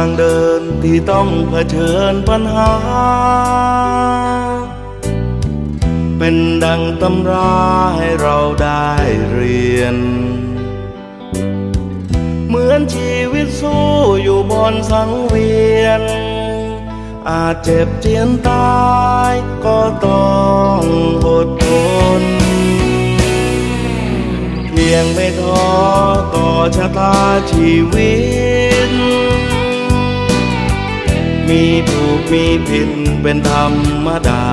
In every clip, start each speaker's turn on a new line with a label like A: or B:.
A: างเดินที่ต้องเผชิญปัญหา เป็นดังตำราให้เราได้เรียน เหมือนชีวิตสู้อยู่บนสังเวียน อาจเจ็บเจียนตายก็ต้องอดทน เพียงไม่ท้อต่อชะตาชีวิตมีถูกมีผิดเป็นธรรมดา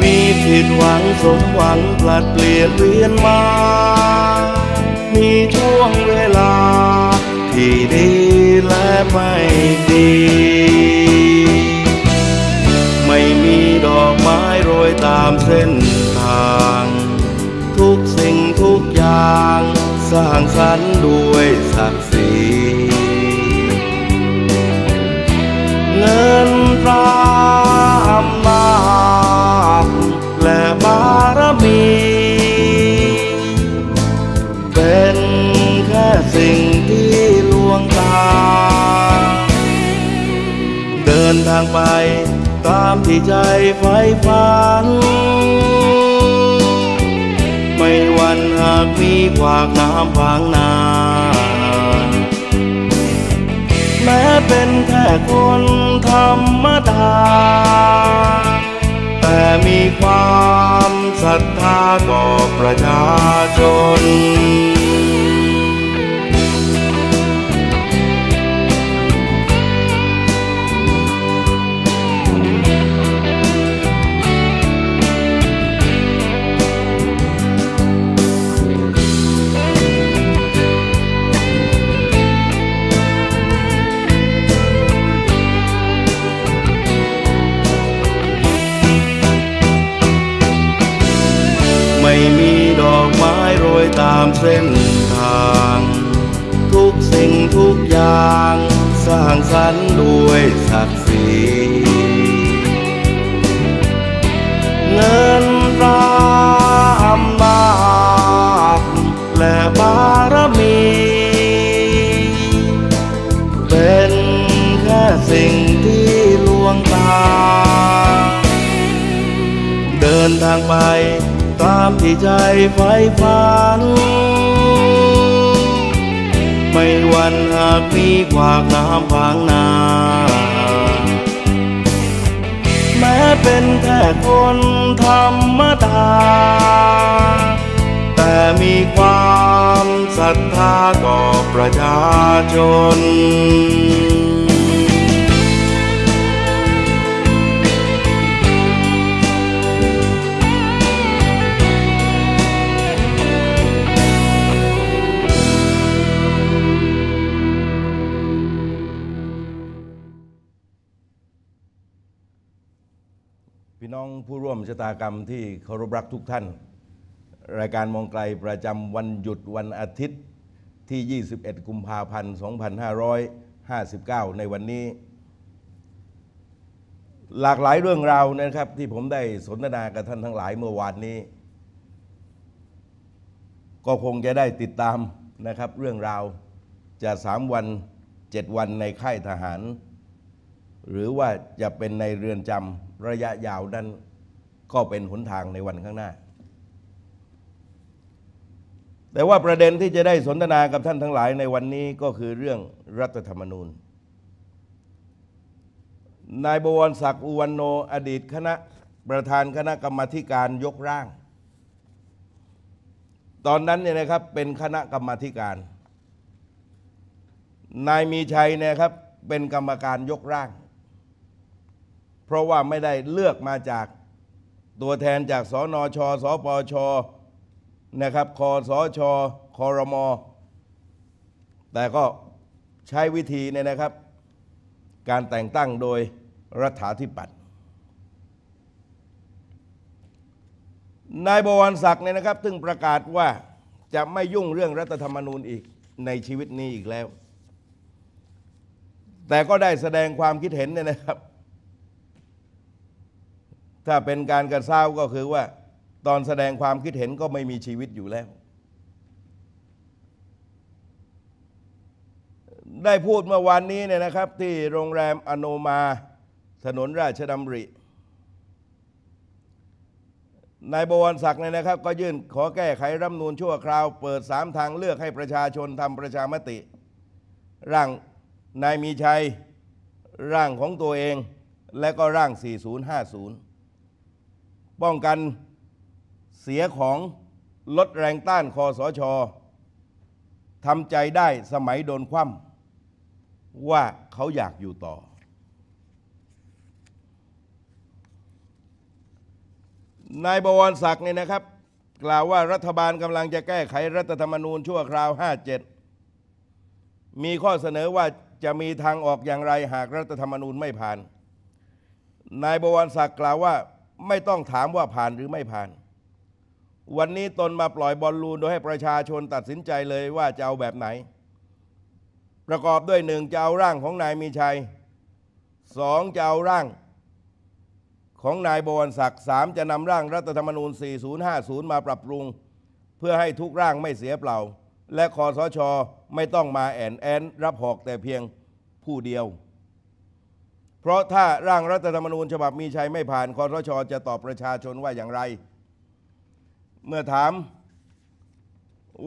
A: มีผิดหวังสมหวังผลัดเปลี่ยนเวียนมา มีช่วงเวลาที่ดีและไม่ดี ไม่มีดอกไม้โรยตามเส้นทาง ทุกสิ่งทุกอย่างสร้างสรรค์ด้วยศักดิ์รามมากและบารมี เป็นแค่สิ่งที่ลวงตาเดินทางไป ตามที่ใจไฟฝันไม่วันหากมีควากน้ำวางนาแม้เป็นแค่คนธรรมดา แต่มีความศรัทธาต่อประชาชนยตามเส้นทาง ทุกสิ่งทุกอย่างสร้างสรรค์ด้วยศักดิ์ศรีเงินตราอำนาจและบารมี เป็นแค่สิ่งที่ลวงตา เดินทางไปามที่ใจไฟฝันไม่วันหากมีขวากน้ำบางนาแม้เป็นแค่คนธรรมดาแต่มีความศรัทธาต่อประชาชน
B: ตากรรมที่เคารพรักทุกท่าน รายการมองไกลประจำวันหยุดวันอาทิตย์ที่ 21 กุมภาพันธ์2559 ในวันนี้ หลากหลายเรื่องราวนะครับที่ผมได้สนทนากับท่านทั้งหลายเมื่อวานนี้ ก็คงจะได้ติดตามนะครับ เรื่องราวจะสามวันเจ็ดวันในค่ายทหาร หรือว่าจะเป็นในเรือนจำระยะยาวนั้นก็เป็นหนทางในวันข้างหน้า แต่ว่าประเด็นที่จะได้สนทนากับท่านทั้งหลายในวันนี้ก็คือเรื่องรัฐธรรมนูญ นายบวรศักดิ์อุวันโนอดีต คณะประธานคณะกรรมการยกร่าง ตอนนั้นเนี่ยนะครับ เป็นคณะกรรมการ นายมีชัยนะครับ เป็นกรรมการยกร่าง เพราะว่าไม่ได้เลือกมาจากตัวแทนจากสนช สปช นะครับคอสช คอรมอ แต่ก็ใช้วิธีเนี่ยนะครับ การแต่งตั้งโดยรัฐาธิปัตย์ นายบวรศักดิ์เนี่ยนะครับถึงประกาศว่าจะไม่ยุ่งเรื่องรัฐธรรมนูญอีกในชีวิตนี้อีกแล้ว แต่ก็ได้แสดงความคิดเห็นเนี่ยนะครับถ้าเป็นการกระซ้าก็คือว่าตอนแสดงความคิดเห็นก็ไม่มีชีวิตอยู่แล้ว ได้พูดเมื่อวานนี้เนี่ยนะครับ ที่โรงแรม อโนมาถนนราชดำรินายบวรศักดิ์เนี่ยนะครับ ก็ยื่นขอแก้ไขรัฐนูลชั่วคราวเปิดสามทางเลือกให้ประชาชนทำประชามติร่างนายมีชัยร่างของตัวเองและก็ร่าง4050ป้องกันเสียของลดแรงต้านคอสอชอทำใจได้สมัยโดนคว่ำว่าเขาอยากอยู่ต่อนายบวรศักดิ์เนี่ยนะครับ กล่าวว่ารัฐบาลกำลังจะแก้ไขรัฐธรรมนูญชั่วคราว 57 มีข้อเสนอว่าจะมีทางออกอย่างไรหากรัฐธรรมนูญไม่ผ่านนายบวรศักดิ์กล่าวว่าไม่ต้องถามว่าผ่านหรือไม่ผ่าน วันนี้ตนมาปล่อยบอลลูน โดยให้ประชาชนตัดสินใจเลยว่าจะเอาแบบไหน ประกอบด้วยหนึ่งจะเอาร่างของนายมีชัยสองจะเอาร่างของนายบวรศักดิ์สามจะนำร่างรัฐธรรมนูญ 4050 มาปรับปรุง เพื่อให้ทุกร่างไม่เสียเปล่า และคอสชอไม่ต้องมาแอนแอน รับหอกแต่เพียงผู้เดียวเพราะถ้าร่างรัฐธรรมนูญฉบับมีชัยไม่ผ่านคอสชจะตอบประชาชนว่าอย่างไร เมื่อถาม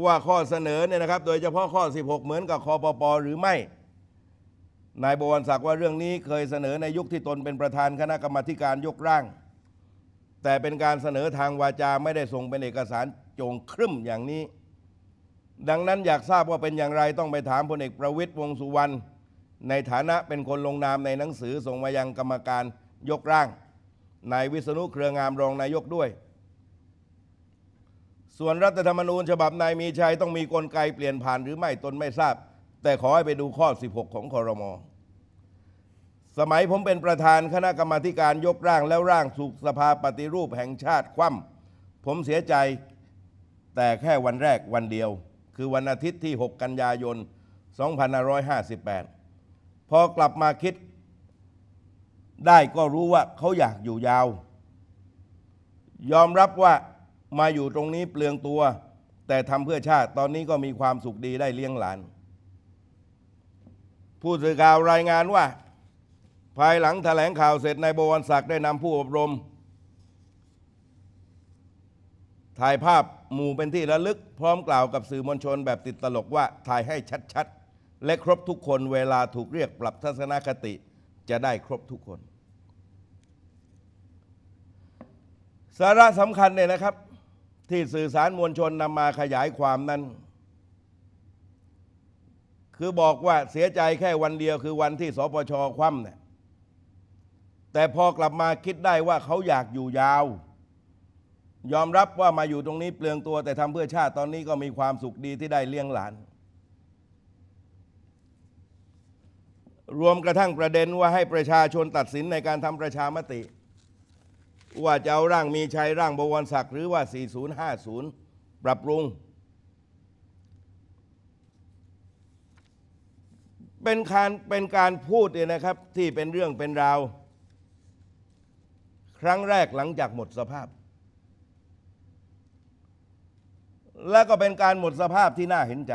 B: ว่าข้อเสนอเนี่ยนะครับโดยเฉพาะข้อ 16 เหมือนกับคอปปหรือไม่นายบวรศักดิ์ว่าเรื่องนี้เคยเสนอในยุคที่ตนเป็นประธานคณะกรรมการยกร่าง แต่เป็นการเสนอทางวาจาไม่ได้ส่งเป็นเอกสารโจงครึ่มอย่างนี้ ดังนั้นอยากทราบว่าเป็นอย่างไร ต้องไปถามพลเอกประวิตยวงสุวรรณในฐานะเป็นคนลงนามในหนังสือส่งมายังกรรมการยกร่างนายวิษณุเครืองามรองนายกด้วย ส่วนรัฐธรรมนูญ ฉบับนายมีชัยต้องมีกลไกเปลี่ยนผ่านหรือไม่ตนไม่ทราบ แต่ขอให้ไปดูข้อ 16 ของคอรมอสมัยผมเป็นประธานคณะกรรมาการยกร่างแล้วร่างสุขสภาปฏิรูปแห่งชาติคว่ำผมเสียใจแต่แค่วันแรกวันเดียว คือวันอาทิตย์ที่ 6 กันยายน2558พอกลับมาคิด ได้ก็รู้ว่าเขาอยากอยู่ยาว ยอมรับว่ามาอยู่ตรงนี้เปลืองตัว แต่ทำเพื่อชาติตอนนี้ก็มีความสุขดีได้เลี้ยงหลาน ผู้สื่อข่าวรายงานว่า ภายหลังถแถลงข่าวเสร็จนายบวรศักดิ์ได้นำผู้อบรม ถ่ายภาพหมู่เป็นที่ระลึก พร้อมกล่าวกับสื่อมวลชนแบบติดตลกว่าถ่ายให้ชัดและครบทุกคนเวลาถูกเรียกปรับทัศนคติ จะได้ครบทุกคน สาระสำคัญเนี่ยนะครับ ที่สื่อสารมวลชนนำมาขยายความนั้น คือบอกว่าเสียใจแค่วันเดียวคือวันที่สปชคว่ำเนี่ยแต่พอกลับมาคิดได้ว่าเขาอยากอยู่ยาว ยอมรับว่ามาอยู่ตรงนี้เปลืองตัว แต่ทำเพื่อชาติตอนนี้ก็มีความสุขดีที่ได้เลี้ยงหลานรวมกระทั่งประเด็นว่าให้ประชาชนตัดสินในการทำประชามติ ว่าจะเอาร่างมีชัยร่างบวรศักดิ์หรือว่า 4050 ปรับปรุง เป็นการเป็นการพูดเนยนะครับที่เป็นเรื่องเป็นราว ครั้งแรกหลังจากหมดสภาพ และก็เป็นการหมดสภาพที่น่าเห็นใจ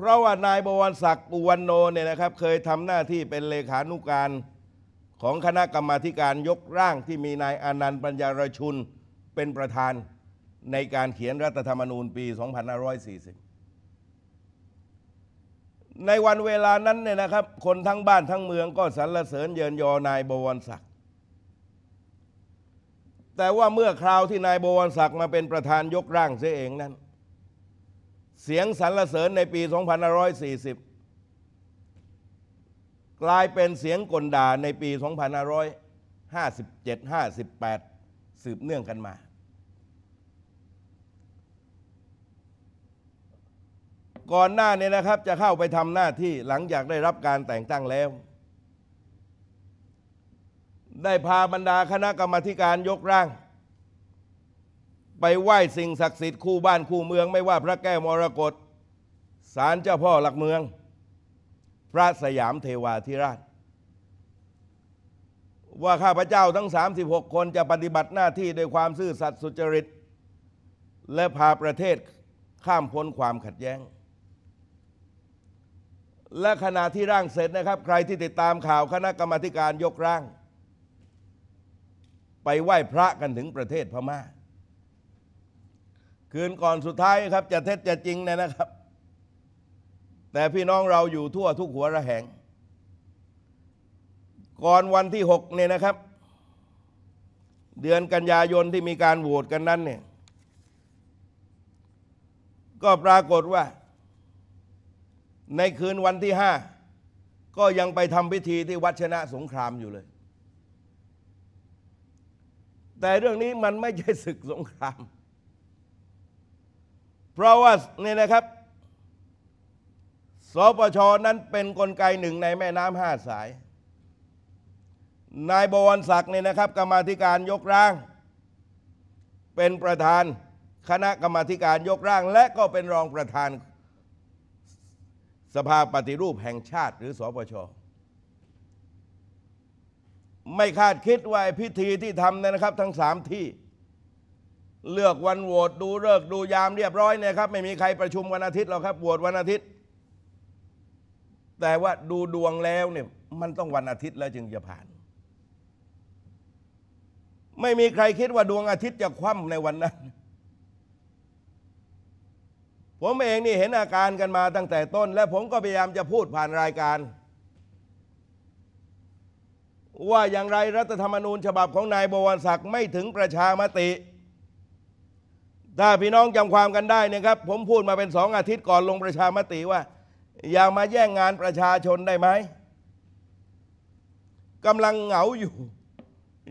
B: เพราะว่านายบวรศักดิ์อุวันโนเนี่ยนะครับเคยทำหน้าที่เป็นเลขานุการของคณะกรรมาการยกร่างที่มีนายอนันต์ปัญญารชุนเป็นประธานในการเขียนรัฐธรรมนูญปี 2540 ในวันเวลานั้นเนี่ยนะครับคนทั้งบ้านทั้งเมืองก็สรรเสริญเยินยอนายบวรศักดิ์ แต่ว่าเมื่อคราวที่ นายบวรศักดิ์มาเป็นประธานยกร่างเสียเองนั้นเสียงสรรเสริญในปี2540 กลายเป็นเสียงกลด่าในปี2557-58 สืบเนื่องกันมา ก่อนหน้านี้นะครับจะเข้าไปทำหน้าที่หลังจากได้รับการแต่งตั้งแล้ว ได้พาบรรดาคณะกรรมการยกร่างไปไหว้สิ่งศักดิ์สิทธิ์ คู่บ้านคู่เมืองไม่ว่าพระแก้วมรกตศาลเจ้าพ่อหลักเมือง พระสยามเทวาธิราช ว่าข้าพเจ้าทั้ง 36 คนจะปฏิบัติหน้าที่โดยความซื่อสัตย์สุจริตและพาประเทศข้ามพ้นความขัดแย้ง และขณะที่ร่างเสร็จนะครับ ใครที่ติดตามข่าวคณะกรรมการยกร่าง ไปไหว้พระกันถึงประเทศพมา่าคืนก่อนสุดท้ายครับจะเท็จจะจริงเนี่ยนะครับ แต่พี่น้องเราอยู่ทั่วทุกหัวระแหง ก่อนวันที่หกเนี่ยนะครับ เดือนกันยายนที่มีการโหวตกันนั้นเนี่ย ก็ปรากฏว่า ในคืนวันที่ห้าก็ยังไปทำพิธีที่วัชนะสงครามอยู่เลย แต่เรื่องนี้มันไม่ใช่ศึกสงครามเพราะว่านี่นะครับ สปช นั้นเป็นกลไกหนึ่งในแม่น้ำห้าสาย นายบวรศักดิ์เนี่ยนะครับกรรมธิการยกร่าง เป็นประธานคณะกรรมธิการยกร่าง และก็เป็นรองประธานสภาปฏิรูปแห่งชาติ หรือสปช ไม่คาดคิดว่าพิธีที่ทำนะครับทั้งสามที่เลือกวันโหวตดูเลิกดูยามเรียบร้อยเนี่ยครับ ไม่มีใครประชุมวันอาทิตย์หรอกครับโหวตวันอาทิตย์ แต่ว่าดูดวงแล้วเนี่ยมันต้องวันอาทิตย์แล้วจึงจะผ่าน ไม่มีใครคิดว่าดวงอาทิตย์จะคว่ำในวันนั้น ผมเองนี่เห็นอาการกันมาตั้งแต่ต้น และผมก็พยายามจะพูดผ่านรายการ ว่าอย่างไรรัฐธรรมนูญฉบับของนายบวรศักดิ์ไม่ถึงประชามติถ้าพี่น้องจำความกันได้นะครับ ผมพูดมาเป็นสองอาทิตย์ก่อนลงประชามติว่า อย่ามาแย่งงานประชาชนได้ไหมกำลังเหงาอยู่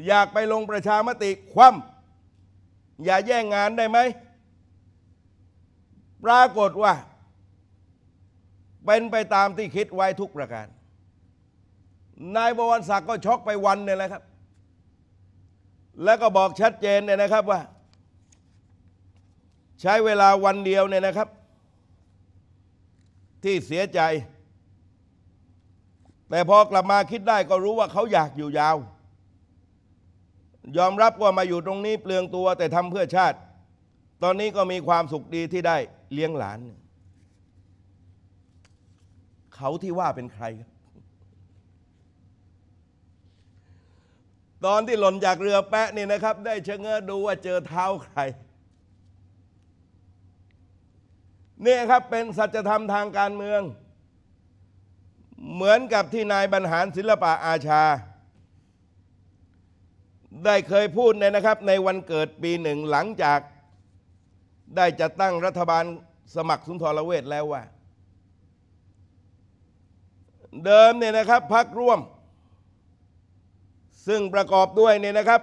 B: อยากไปลงประชามติคว่ำอย่าแย่งงานได้ไหมปรากฏว่าเป็นไปตามที่คิดไว้ทุกประการนายบวรศักดิ์ก็ช็อกไปวันเนี่ยแหละครับ แล้วก็บอกชัดเจนเนี่ยนะครับว่าใช้เวลาวันเดียวเนี่ยนะครับ ที่เสียใจ แต่พอกลับมาคิดได้ก็รู้ว่าเขาอยากอยู่ยาว ยอมรับว่ามาอยู่ตรงนี้เปลืองตัวแต่ทำเพื่อชาติ ตอนนี้ก็มีความสุขดีที่ได้เลี้ยงหลานเขาที่ว่าเป็นใคร ตอนที่หล่นจากเรือแปะนี่นะครับ ได้เชิงเงือดูว่าเจอเท้าใครนี่ครับเป็นสัจธรรมทางการเมือง เหมือนกับที่นายบรรหารศิลปะอาชา ได้เคยพูดในนะครับ ในวันเกิดปีหนึ่งหลังจาก ได้จะตั้งรัฐบาลสมัครสุนทรเวชแล้วว่า เดิมเนี่ยนะครับพักร่วม ซึ่งประกอบด้วยเนี่ยนะครับ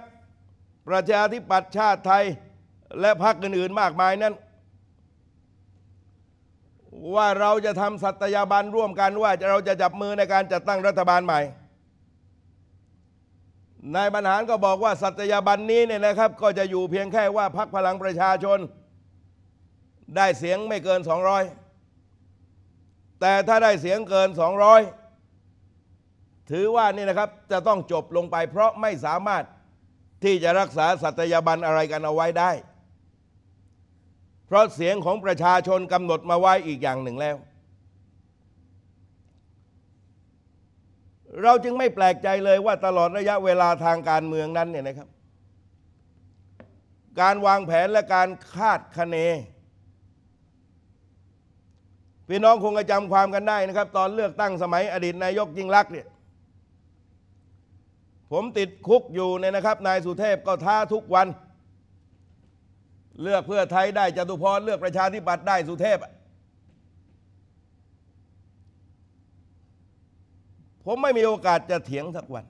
B: ประชาธิปัตย์ชาติไทย และพรรคอื่นๆมากมายนั้นว่าเราจะทำสัตยาบันร่วมกันว่าเราจะจับมือในการจัดตั้งรัฐบาลใหม่ นายบรรหารก็บอกว่าสัตยาบันนี้เนี่ยนะครับ ก็จะอยู่เพียงแค่ว่าพักพลังประชาชน ได้เสียงไม่เกิน 200 แต่ถ้าได้เสียงเกิน 200 ถือว่านี่นะครับจะต้องจบลงไป เพราะไม่สามารถที่จะรักษาสัตยาบันอะไรกันเอาไว้ได้เพราะเสียงของประชาชนกำหนดมาไว้อีกอย่างหนึ่งแล้ว เราจึงไม่แปลกใจเลยว่าตลอดระยะเวลาทางการเมืองนั้นเนี่ยนะครับการวางแผนและการคาดคะเน พี่น้องคงจะจำความกันได้นะครับตอนเลือกตั้งสมัยอดีตนายกยิ่งลักษณ์เนี่ยผมติดคุกอยู่เนี่ยนะครับนายสุเทพก็ท้าทุกวันเลือกเพื่อไทยได้จตุพรเลือกประชาธิปัตย์ได้สุเทพผมไม่มีโอกาสจะเถียงสักวัน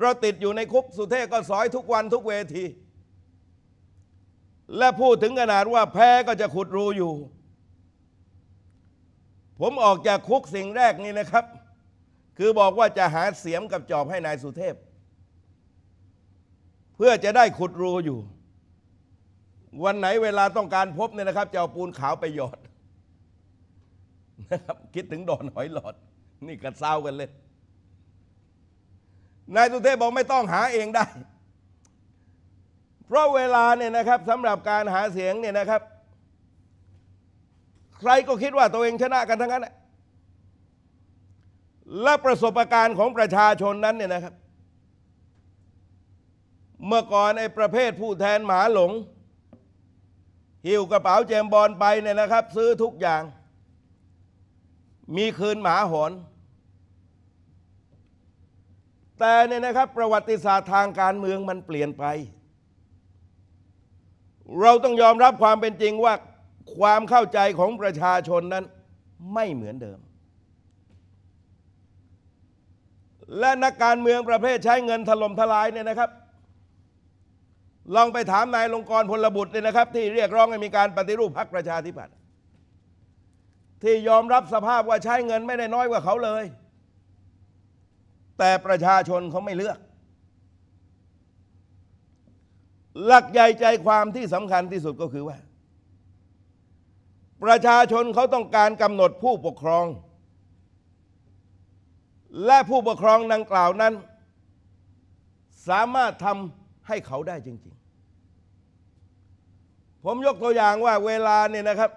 B: เราติดอยู่ในคุกสุเทพก็สอยทุกวันทุกเวที และพูดถึงขนาดว่าแพ้ก็จะขุดรูอยู่ ผมออกจากคุกสิ่งแรกนี่นะครับ คือบอกว่าจะหาเสียมกับจอบให้นายสุเทพ เพื่อจะได้ขุดรูอยู่วันไหนเวลาต้องการพบเนี่ยนะครับจะเอาปูนขาวไปหยอดนะครับคิดถึงดอนหอยหลอด นี่กระเซ้ากันเลย นายตุเทพบอกไม่ต้องหาเองได้ เพราะเวลาเนี่ยนะครับสำหรับการหาเสียงเนี่ยนะครับ ใครก็คิดว่าตัวเองชนะกันทั้งนั้น และประสบการณ์ของประชาชนนั้นเนี่ยนะครับ เมื่อก่อนไอ้ประเภทผู้แทนหมาหลงหิ้วกระเป๋าเจมบอลไปเนี่ยนะครับ ซื้อทุกอย่าง มีคืนหมาหอนแต่เนี่ยนะครับประวัติศาสตร์ทางการเมืองมันเปลี่ยนไป เราต้องยอมรับความเป็นจริงว่าความเข้าใจของประชาชนนั้นไม่เหมือนเดิม และนักการเมืองประเภทใช้เงินถล่มทลายเนี่ยนะครับลองไปถามนายลงกรพลบุตรเลยนะครับ ที่เรียกร้องให้มีการปฏิรูปพรรคประชาธิปัตย์ที่ยอมรับสภาพว่าใช้เงินไม่ได้น้อยกว่าเขาเลย แต่ประชาชนเขาไม่เลือก หลักใหญ่ใจความที่สำคัญที่สุดก็คือว่า ประชาชนเขาต้องการกำหนดผู้ปกครอง และผู้ปกครองดังกล่าวนั้น สามารถทำให้เขาได้จริงๆ ผมยกตัวอย่างว่าเวลาเนี่ยนะครับ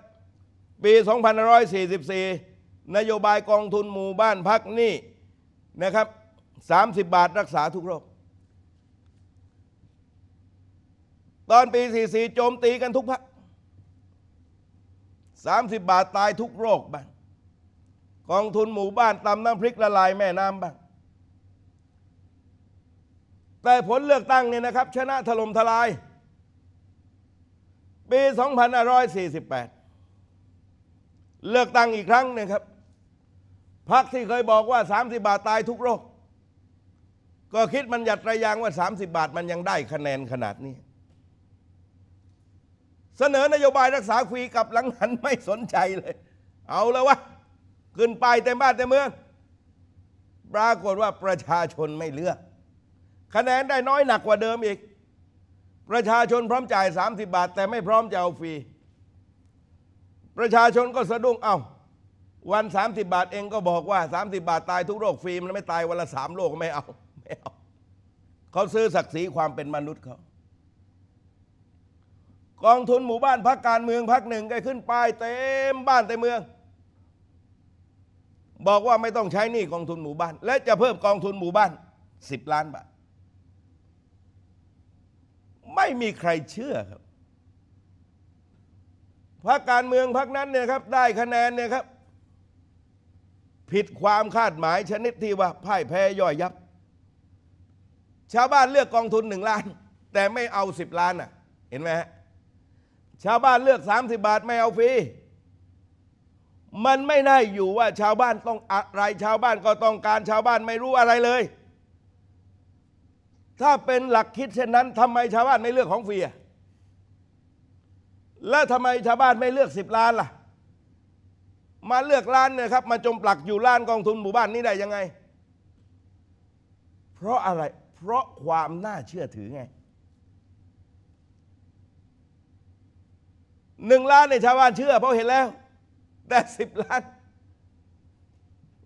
B: ปี2544 นโยบายกองทุนหมู่บ้านพักนี่นะครับ 30 บาทรักษาทุกโรค ตอนปี 44 โจมตีกันทุกพัก 30 บาทตายทุกโรคบ้างกองทุนหมู่บ้านตำน้ำพริกละลายแม่น้ำบ้างแต่ผลเลือกตั้งเนี่ยนะครับ ชนะถล่มทลาย ปี2548 เลือกตั้งอีกครั้งนะครับพรรคที่เคยบอกว่า 30 บาทตายทุกโรค ก็คิดมันหยัดระยางว่า 30 บาทมันยังได้คะแนนขนาดนี้ เสนอนโยบายรักษาฟรีกับหลังหันไม่สนใจเลย เอาแล้ววะขึ้นไปเต็มบ้านเต็มเมืองปรากฏว่าประชาชนไม่เลือกคะแนนได้น้อยหนักกว่าเดิมอีก ประชาชนพร้อมจ่าย30 บาท แต่ไม่พร้อมจะเอาฟรีประชาชนก็สะดุ้งเอา้าวัน 30 บาทเองก็บอกว่า30บาท ตายทุกโรคฟรีมันไม่ตายวันละสามโรคไม่เอาไม่เอา เขาซื้อศักดิ์ศรีความเป็นมนุษย์เขา กองทุนหมู่บ้านพักการเมืองพักหนึ่งก็ขึ้นป้ายเต็มบ้านเต็มเมือง บอกว่าไม่ต้องใช้หนี้กองทุนหมู่บ้าน และจะเพิ่มกองทุนหมู่บ้าน10ล้านบาทไม่มีใครเชื่อครับ พรรคการเมืองพรรคนั้นเนี่ยครับได้คะแนนเนี่ยครับผิดความคาดหมายชนิดที่ว่าพ่ายแพ้ย่อยยับ ชาวบ้านเลือกกองทุนหนึ่งล้าน แต่ไม่เอาสิบล้านอ่ะเห็นไหมฮะชาวบ้านเลือกสามิบบาทไม่เอาฟรีมันไม่ได้อยู่ว่าชาวบ้านต้องอะไรชาวบ้านก็ต้องการชาวบ้านไม่รู้อะไรเลยถ้าเป็นหลักคิดเช่นนั้นทำไมชาวบ้านไม่เลือกของฟรีและทำไมชาวบ้านไม่เลือกสิบล้านล่ะมาเลือกล้านเนี่ยครับมาจมปลักอยู่ล้านกองทุนหมู่บ้านนี้ได้ยังไง เพราะอะไรเพราะความน่าเชื่อถือไงหนึ่งล้านในชาวบ้านเชื่อ เพราะเห็นแล้วแต่สิบล้าน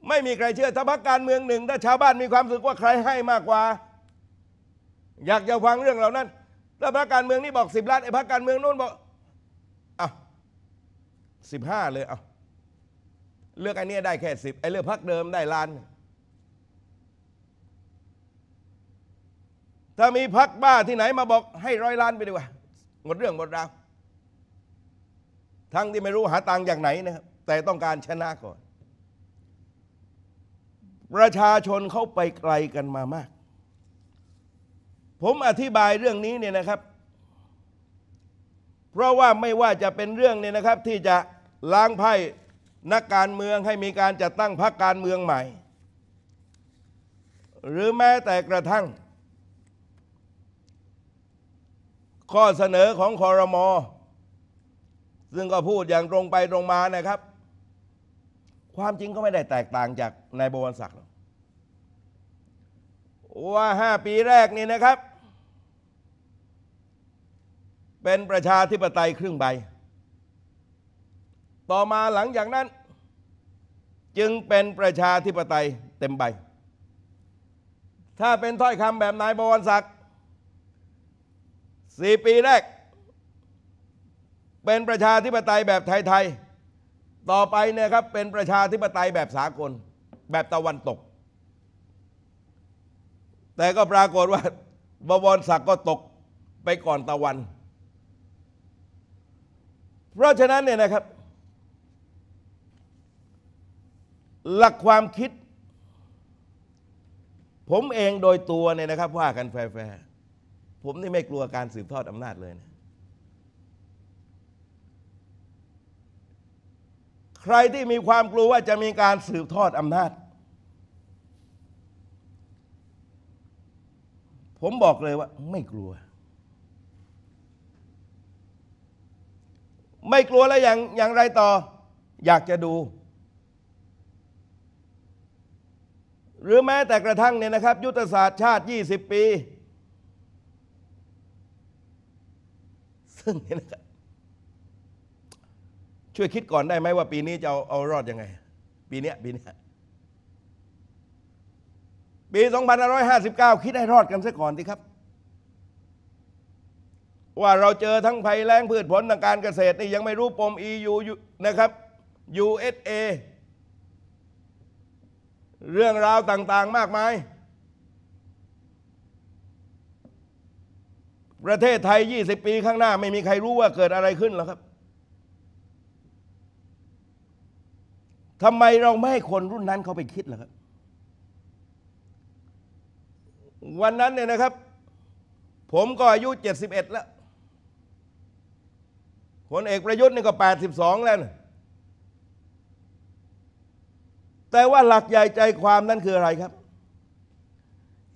B: ไม่มีใครเชื่อ ถ้าพักการเมืองหนึ่ง ถ้าชาวบ้านมีความรู้สึกว่าใครให้มากกว่าอยากจะฟังเรื่องเหล่านั้นแล้วพรรคการเมืองนี่บอกสิบล้านไอ้พรรคการเมืองนู้นบอกอ่ะสิบห้าเลยอ่ะเลือกอันนี้ได้แค่สิบไอ้เลือกพรรคเดิมได้ล้าน ถ้ามีพรรคบ้าที่ไหนมาบอก ให้ร้อยล้านไปดีกว่าหมดเรื่องหมดราวทั้งที่ไม่รู้หาตังค์อย่างไหนนะครับแต่ต้องการชนะก่อน ประชาชนเขาไปไกลกันมามากผมอธิบายเรื่องนี้เนี่ยนะครับ เพราะว่าไม่ว่าจะเป็นเรื่องเนี่ยนะครับ ที่จะล้างไพ่นักการเมืองให้มีการจัดตั้งพรรคการเมืองใหม่ หรือแม้แต่กระทั่ง ข้อเสนอของคอรมอ ซึ่งก็พูดอย่างตรงไปตรงมานะครับ ความจริงก็ไม่ได้แตกต่างจากนายบวรศักดิ์ว่า 5 ปีแรกนี่นะครับเป็นประชาธิปไตยครึ่งใบ ต่อมาหลังจากนั้น จึงเป็นประชาธิปไตยเต็มใบ ถ้าเป็นถ้อยคำแบบนายบวรศักดิ์สี่ปีแรก เป็นประชาธิปไตยแบบไทยๆ ต่อไปเนี่ยครับเป็นประชาธิปไตยแบบสากลแบบตะวันตก แต่ก็ปรากฏว่าบวรศักดิ์ก็ตกไปก่อนตะวันเพราะฉะนั้นเนี่ยนะครับ หลักความคิด ผมเองโดยตัวเนี่ยนะครับ ว่ากันแฟร์ผมนี่ไม่กลัวการสืบทอดอำนาจเลยนะใครที่มีความกลัวว่าจะมีการสืบทอดอำนาจ ผมบอกเลยว่าไม่กลัวไม่กลัวแล้วอย่างอย่างไรต่อ อยากจะดู หรือแม้แต่กระทั่งเนี่ยนะครับ ยุทธศาสตร์ชาติ 20 ปี ซึ่งเนี่ยนะครับช่วยคิดก่อนได้ไหมว่าปีนี้จะเอาเอารอดยังไงปีเนี้ยปีเนี้ยปี2559 คิดให้รอดกันซะก่อนสิครับว่าเราเจอทั้งภัยแรงพืชผลทางการเกษตรนี่ยังไม่รู้ปม EU นะครับ USA เรื่องราวต่างๆมากมาย ประเทศไทย 20 ปีข้างหน้าไม่มีใครรู้ว่าเกิดอะไรขึ้นหรอกครับทำไมเราไม่ให้คนรุ่นนั้นเขาไปคิดล่ะครับ วันนั้นเนี่ยนะครับ ผมก็อายุ 71 แล้วผลเอกประยุทธ์นี่ก็ 82 แล้วนแต่ว่าหลักใหญ่ใจความนั่นคืออะไรครับ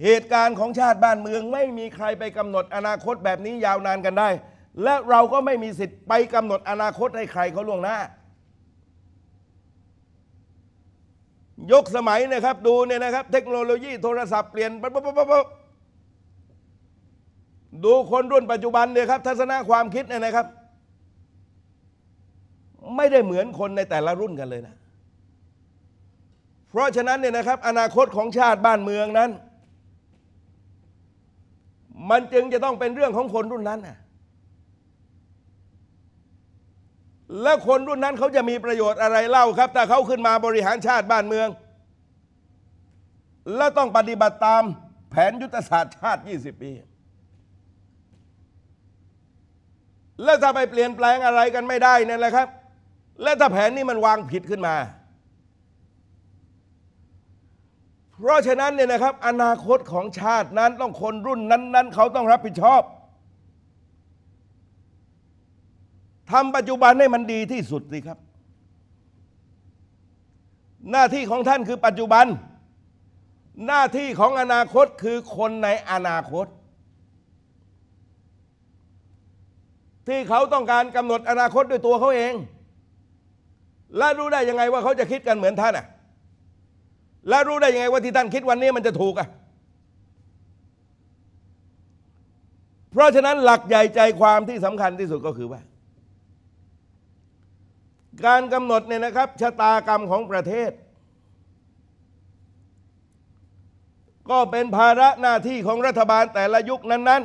B: เหตุการณ์ของชาติบ้านเมืองไม่มีใครไปกำหนดอนาคตแบบนี้ยาวนานกันได้ และเราก็ไม่มีสิทธิ์ไปกำหนดอนาคตให้ใครเขาล่วงหน้า ยกสมัยนะครับ ดูเนี่ยนะครับ เทคโนโลยีโทรศัพท์เปลี่ยนปั๊บปั๊บปั๊บดูคนรุ่นปัจจุบันเนี่ยครับ ทัศนะความคิดเนี่ยนะครับไม่ได้เหมือนคนในแต่ละรุ่นกันเลยนะ เพราะฉะนั้นเนี่ยนะครับ อนาคตของชาติบ้านเมืองนั้น มันจึงจะต้องเป็นเรื่องของคนรุ่นนั้นนะและคนรุ่นนั้นเขาจะมีประโยชน์อะไรเล่าครับถ้าเขาขึ้นมาบริหารชาติบ้านเมือง และต้องปฏิบัติตามแผนยุทธศาสตร์ชาติ 20 ปี และถ้าไปเปลี่ยนแปลงอะไรกันไม่ได้นั่นแหละครับและถ้าแผนนี้มันวางผิดขึ้นมา เพราะฉะนั้นเนี่ยนะครับอนาคตของชาตินั้นต้องคนรุ่นนั้น ๆ เขาต้องรับผิดชอบทำปัจจุบันให้มันดีที่สุดสิครับ หน้าที่ของท่านคือปัจจุบัน หน้าที่ของอนาคตคือคนในอนาคต ที่เขาต้องการกำหนดอนาคตด้วยตัวเขาเองและรู้ได้ยังไงว่าเขาจะคิดกันเหมือนท่านอ่ะ และรู้ได้ยังไงว่าที่ท่านคิดวันนี้มันจะถูกอ่ะ เพราะฉะนั้นหลักใหญ่ใจความที่สำคัญที่สุดก็คือว่า การกำหนดเนี่ยนะครับชะตากรรมของประเทศ ก็เป็นภาระหน้าที่ของรัฐบาลแต่ละยุคนั้น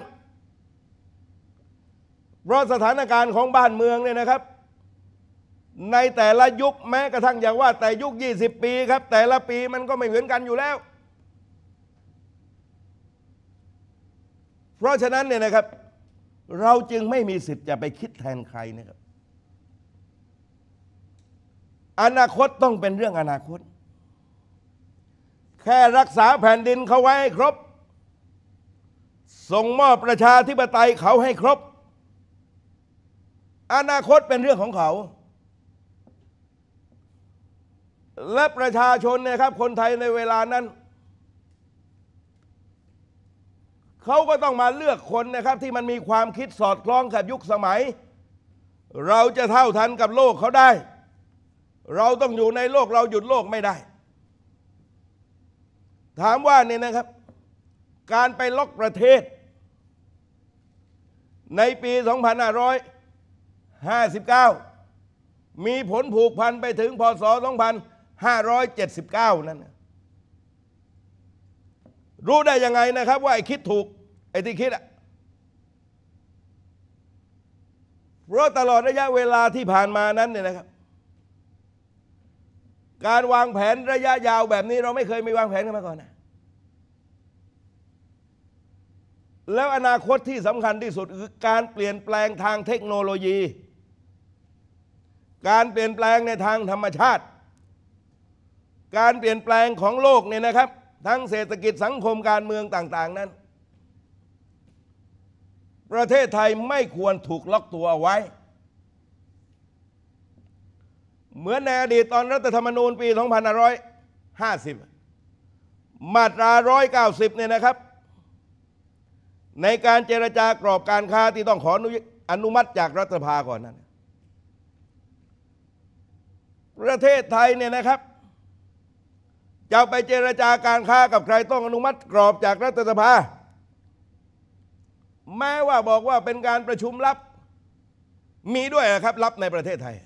B: ๆ เพราะสถานการณ์ของบ้านเมืองเนี่ยนะครับในแต่ละยุคแม้กระทั่งอย่างว่า แต่ยุค 20 ปีครับ แต่ละปีมันก็ไม่เหมือนกันอยู่แล้ว เพราะฉะนั้นเนี่ยนะครับ เราจึงไม่มีสิทธิ์จะไปคิดแทนใครนะครับอนาคตต้องเป็นเรื่องอนาคต แค่รักษาแผ่นดินเขาไว้ให้ครบ ส่งมอบประชาธิปไตยเขาให้ครบ อนาคตเป็นเรื่องของเขาและประชาชนนะครับคนไทยในเวลานั้น เขาก็ต้องมาเลือกคนนะครับ ที่มันมีความคิดสอดคล้องกับยุคสมัย เราจะเท่าทันกับโลกเขาได้ เราต้องอยู่ในโลกเราหยุดโลกไม่ได้ ถามว่านี่นะครับ การไปล็อกประเทศ ในปี2559 มีผลผูกพันไปถึงพศ2500 579 นั้นรู้ได้ยังไงนะครับ ว่าไอ้คิดถูกไอ้ที่คิดอะเพราะตลอดระยะเวลาที่ผ่านมานั้นเนี่ยนะครับ การวางแผนระยะยาวแบบนี้เราไม่เคยมีวางแผนกันมาก่อนนะแล้วอนาคตที่สำคัญที่สุดคือการเปลี่ยนแปลงทางเทคโนโลยี การเปลี่ยนแปลงในทางธรรมชาติการเปลี่ยนแปลงของโลกเนี่ยนะครับ ทั้งเศรษฐกิจสังคมการเมืองต่าง ๆนั้น ประเทศไทยไม่ควรถูกล็อกตัวเอาไว้ เหมือนในอดีตตอนรัฐธรรมนูญปี 2550มาตรา190เนี่ยนะครับ ในการเจรจากรอบการค้าที่ต้องขออนุมัติจากรัฐสภาก่อนนั้นประเทศไทยเนี่ยนะครับจะไปเจรจาการค้ากับใครต้องอนุมัติกรอบจากรัฐสภา แม้ว่าบอกว่าเป็นการประชุมลับมีด้วยนะครับลับในประเทศไทย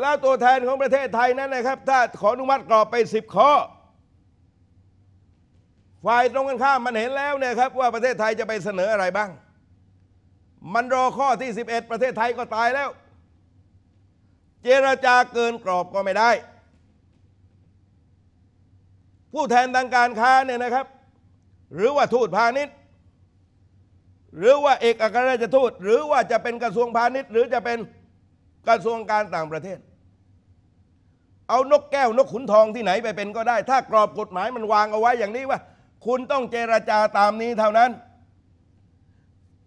B: แล้วตัวแทนของประเทศไทยนั้นนะครับ ถ้าขออนุมัติกรอบไปสิบข้อฝ่ายตรงกันข้ามมันเห็นแล้วเนี่ยครับ ว่าประเทศไทยจะไปเสนออะไรบ้าง มันรอข้อที่11ประเทศไทยก็ตายแล้ว เจรจาเกินกรอบก็ไม่ได้ผู้แทนทางการค้าเนี่ยนะครับ หรือว่าทูตพาณิชย์ หรือว่าเอกอัครราชทูตหรือว่าจะเป็นกระทรวงพาณิชย์ หรือจะเป็นกระทรวงการต่างประเทศ เอานกแก้ว นกขุนทองที่ไหนไปเป็นก็ได้ ถ้ากรอบกฎหมายมันวางเอาไว้อย่างนี้ว่า คุณต้องเจรจาตามนี้เท่านั้น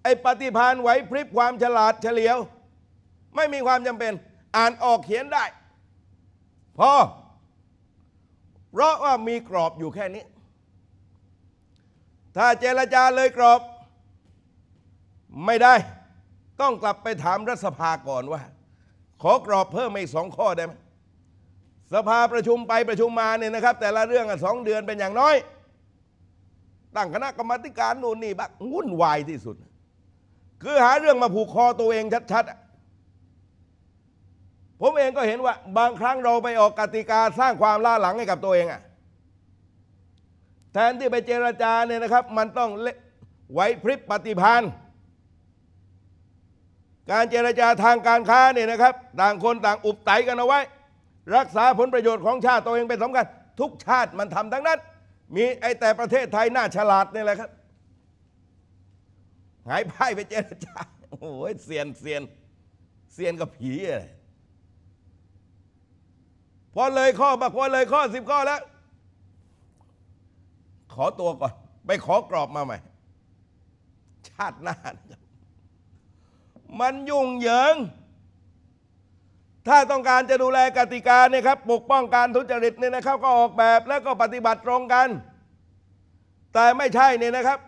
B: ไอ้ปฏิพานไหวพริบความฉลาดเฉลียว ไม่มีความจำเป็นอ่านออกเขียนได้พอเพราะว่ามีกรอบอยู่แค่นี้ ถ้าเจรจาเลยกรอบ ไม่ได้ ต้องกลับไปถามรัฐสภาก่อนว่า ขอกรอบเพิ่มอีกสองข้อได้ไหม สภาประชุมไปประชุมมาเนี่ยนะครับ แต่ละเรื่องสองเดือนเป็นอย่างน้อยตั้งคณะกรรมการนู่นนี่บักวุ่นวายที่สุด คือหาเรื่องมาผูกคอตัวเองชัดๆผมเองก็เห็นว่า บางครั้งเราไปออกกติกาสร้างความล่าหลังให้กับตัวเองอะแทนที่ไปเจรจาเนี่ยนะครับ มันต้องไหวพริบปฏิพันธ์การเจรจาทางการค้าเนี่ยนะครับต่างคนต่างอุบไตกันเอาไว้ รักษาผลประโยชน์ของชาติตัวเองเป็นสำคัญทุกชาติมันทำทั้งนั้น มีไอแต่ประเทศไทยน่าฉลาดนี่แหละครับหายไพ่ไปเจรจา โอ้ยเสียนเสียนเสียนกับผีอะไรพอเลยข้อมาพอเลยข้อสิบข้อแล้ว ขอตัวก่อน ไปขอกรอบมาใหม่ชาติหน้ามันยุ่งเหยิง ถ้าต้องการจะดูแลกติกาเนี่ยครับปกป้องการทุจริตเนี่ยนะครับก็ออกแบบแล้วก็ปฏิบัติตรงกัน แต่ไม่ใช่เนี่ยนะครับ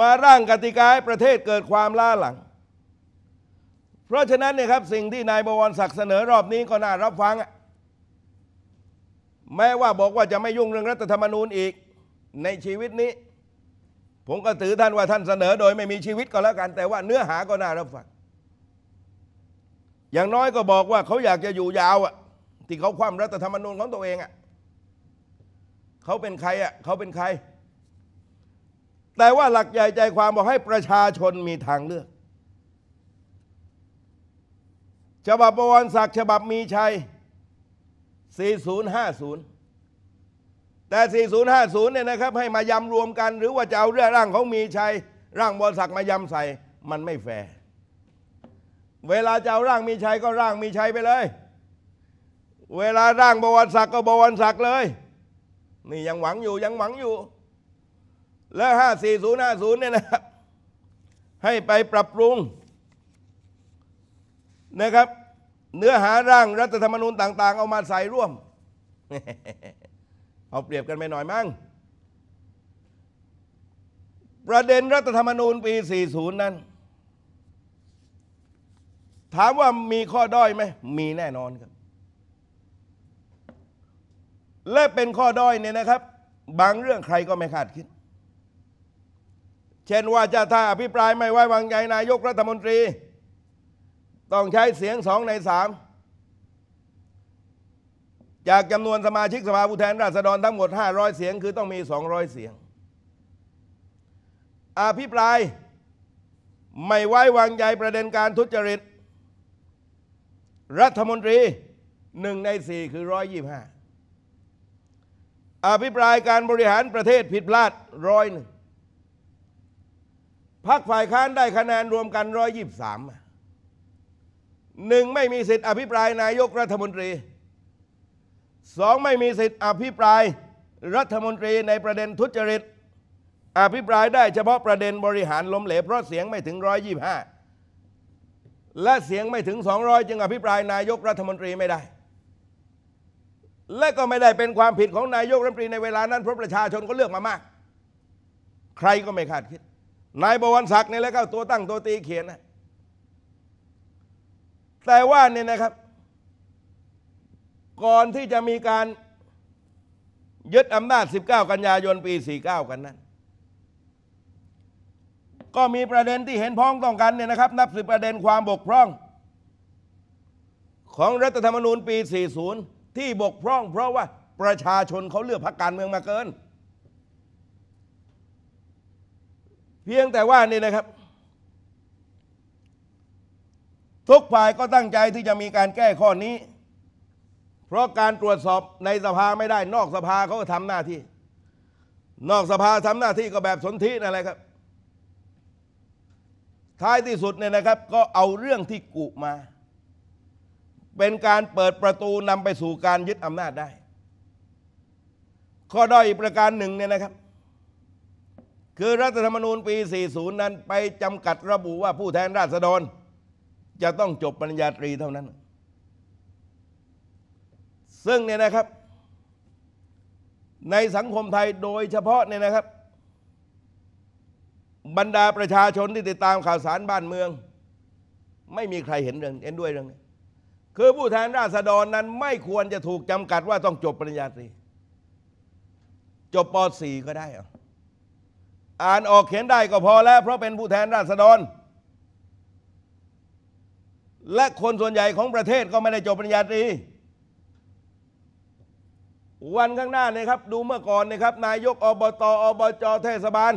B: มาร่างกติกาประเทศเกิดความล่าหลัง เพราะฉะนั้นเนี่ยครับสิ่งที่นายบวรศักดิ์เสนอรอบนี้ก็น่ารับฟังอ่ะแม้ว่าบอกว่าจะไม่ยุ่งเรื่องรัฐธรรมนูญอีก ในชีวิตนี้ ผมก็ถือท่านว่าท่านเสนอ โดยไม่มีชีวิตก็แล้วกัน แต่ว่าเนื้อหาก็น่ารับฟังอย่างน้อยก็บอกว่าเขาอยากจะอยู่ยาวอ่ะ ที่เขาคว่ำรัฐธรรมนูญของตัวเองอ่ะเขาเป็นใครอ่ะเขาเป็นใคร แต่ว่าหลักใหญ่ใจความบอกให้ประชาชนมีทางเลือกฉบับประวัติศักดิ์ฉบับมีชัย4050 แต่ 4050เนี่ยนะครับ ให้มายำรวมกัน หรือว่าจะเอาเรื่องร่างของมีชัยร่างบอลศักดิ์มายำใส่มันไม่แฟร์เวลาจะเอาร่างมีชัยก็ร่างมีชัยไปเลย เวลาร่างบวรศักดิ์ก็บวรศักดิ์เลยนี่ยังหวังอยู่ยังหวังอยู่แล้วห้าสี่ศูนย์ห้าศูนย์เนี่ยนะครับ ให้ไปปรับปรุงนะครับเนื้อหาร่างรัฐธรรมนูญต่างๆ เอามาใส่ร่วม เอาเปรียบกันไปหน่อยมั้งประเด็นรัฐธรรมนูญปี 40 นั้น ถามว่ามีข้อด้อยไหมมีแน่นอนครับ และเป็นข้อด้อยเนี่ยนะครับ บางเรื่องใครก็ไม่คาดคิด เช่นว่าจะถ้าอภิปรายไม่ไว้วางใจนายกรัฐมนตรีต้องใช้เสียงสองในสามจากจำนวนสมาชิกสภาผู้แทนราษฎรทั้งหมด 500 เสียงคือต้องมี 200 เสียง อภิปรายไม่ไว้วางใจประเด็นการทุจริต รัฐมนตรีหนึ่งในสี่คือ 125อภิปรายการบริหารประเทศผิดพลาดร้อยหนึ่งพักฝ่ายค้านได้คะแนนรวมกัน 123หนึ่งไม่มีสิทธิ์อภิปรายนายกรัฐมนตรีสองไม่มีสิทธิ์อภิปรายรัฐมนตรีในประเด็นทุจริต อภิปรายได้เฉพาะประเด็นบริหารล้มเหลวเพราะเสียงไม่ถึงร้อยยี่ห้าและเสียงไม่ถึง 200 จึงอภิปรายนายกรัฐมนตรีไม่ได้ และก็ไม่ได้เป็นความผิดของนายกรัฐมนตรีในเวลานั้นเพราะประชาชนก็เลือกมามากใครก็ไม่คาดคิดนายบวรศักดิ์นี่แหละก็ตัวตั้งตัวตีเขียนนะแต่ว่าเนี่ยนะครับ ก่อนที่จะมีการยึดอำนาจ 19 กันยายน ปี 49 กันนั้น ก็มีประเด็นที่เห็นพ้องต้องกันเนี่ยนะครับ นับสิบประเด็นความบกพร่อง ของรัฐธรรมนูญปี 40 ที่บกพร่อง เพราะว่าประชาชนเขาเลือกพรรคการเมืองมาเกิน เพียงแต่ว่านี่นะครับทุกฝ่ายก็ตั้งใจที่จะมีการแก้ข้อนี้ เพราะการตรวจสอบในสภาไม่ได้นอกสภาเขาก็ทำหน้าที่ นอกสภาทำหน้าที่ก็แบบสนธินั่นแหละครับ ท้ายที่สุดเนี่ยนะครับ ก็เอาเรื่องที่กุมา เป็นการเปิดประตูนำไปสู่การยึดอำนาจได้ ข้อด้อยประการหนึ่งเนี่ยนะครับ คือรัฐธรรมนูญปี 40 นั้นไปจำกัดระบุว่าผู้แทนราษฎรจะต้องจบปริญญาตรีเท่านั้น ซึ่งเนี่ยนะครับ ในสังคมไทยโดยเฉพาะเนี่ยนะครับ บรรดาประชาชนที่ติดตามข่าวสารบ้านเมือง ไม่มีใครเห็นเรื่อง เห็นด้วยเรื่องนี้คือผู้แทนราษฎรนั้นไม่ควรจะถูกจำกัดว่าต้องจบปริญญาตรี จบป .4 ก็ได้ อ่านออกเขียนได้ก็พอแล้วเพราะเป็นผู้แทนราษฎรและคนส่วนใหญ่ของประเทศก็ไม่ได้จบปริญญาตรี วันข้างหน้าเนี่ยครับ ดูเมื่อก่อนนะครับนายกอบต อบจเทศบาล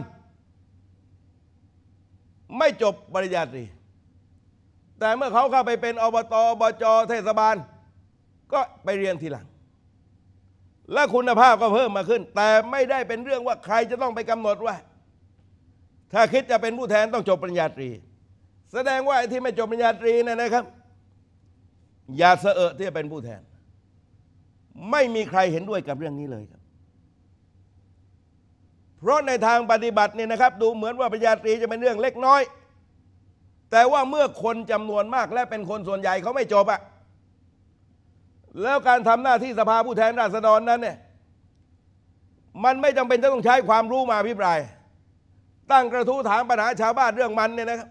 B: ไม่จบปริญญาตรี แต่เมื่อเขาเข้าไปเป็นอบตอบจ เทศบาล ก็ไปเรียนทีหลัง และคุณภาพก็เพิ่มมาขึ้น แต่ไม่ได้เป็นเรื่องว่าใครจะต้องไปกำหนดว่า ถ้าคิดจะเป็นผู้แทนต้องจบปริญญาตรีแสดงว่าไอ้ที่ไม่จบปริญญาตรีเนี่ยนะครับ อย่าเสอะที่จะเป็นผู้แทน ไม่มีใครเห็นด้วยกับเรื่องนี้เลยครับ เพราะในทางปฏิบัติเนี่ยนะครับ ดูเหมือนว่าปริญญาตรีจะเป็นเรื่องเล็กน้อย แต่ว่าเมื่อคนจำนวนมากและเป็นคนส่วนใหญ่เขาไม่จบอะแล้วการทำหน้าที่สภาผู้แทนราษฎรนั้นเนี่ย มันไม่จำเป็นจะต้องใช้ความรู้มาพิปรายตั้งกระทู้ถามปัญหาชาวบ้านเรื่องมันเนี่ยนะครับ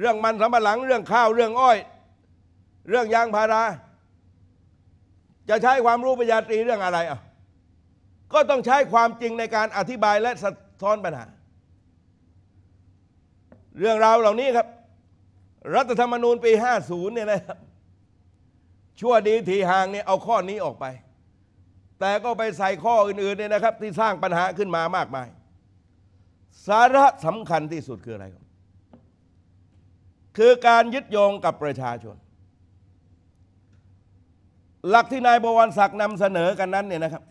B: เรื่องมันสำปะหลังเรื่องข้าวเรื่องอ้อย เรื่องยางพาราจะใช้ความรู้ปัญญาตรีเรื่องอะไรอ่ะก็ต้องใช้ความจริงในการอธิบายและสะท้อนปัญหา เรื่องราวเหล่านี้ครับ รัฐธรรมนูญปี50เนี่ยนะครับชั่วดีทีห่างเนี่ยเอาข้อนี้ออกไป แต่ก็ไปใส่ข้ออื่นๆเนี่ยนะครับ ที่สร้างปัญหาขึ้นมามากมาย สาระสำคัญที่สุดคืออะไรครับคือการยึดโยงกับประชาชน หลักที่นายบวรศักดิ์นำเสนอกันนั้นเนี่ยนะครับ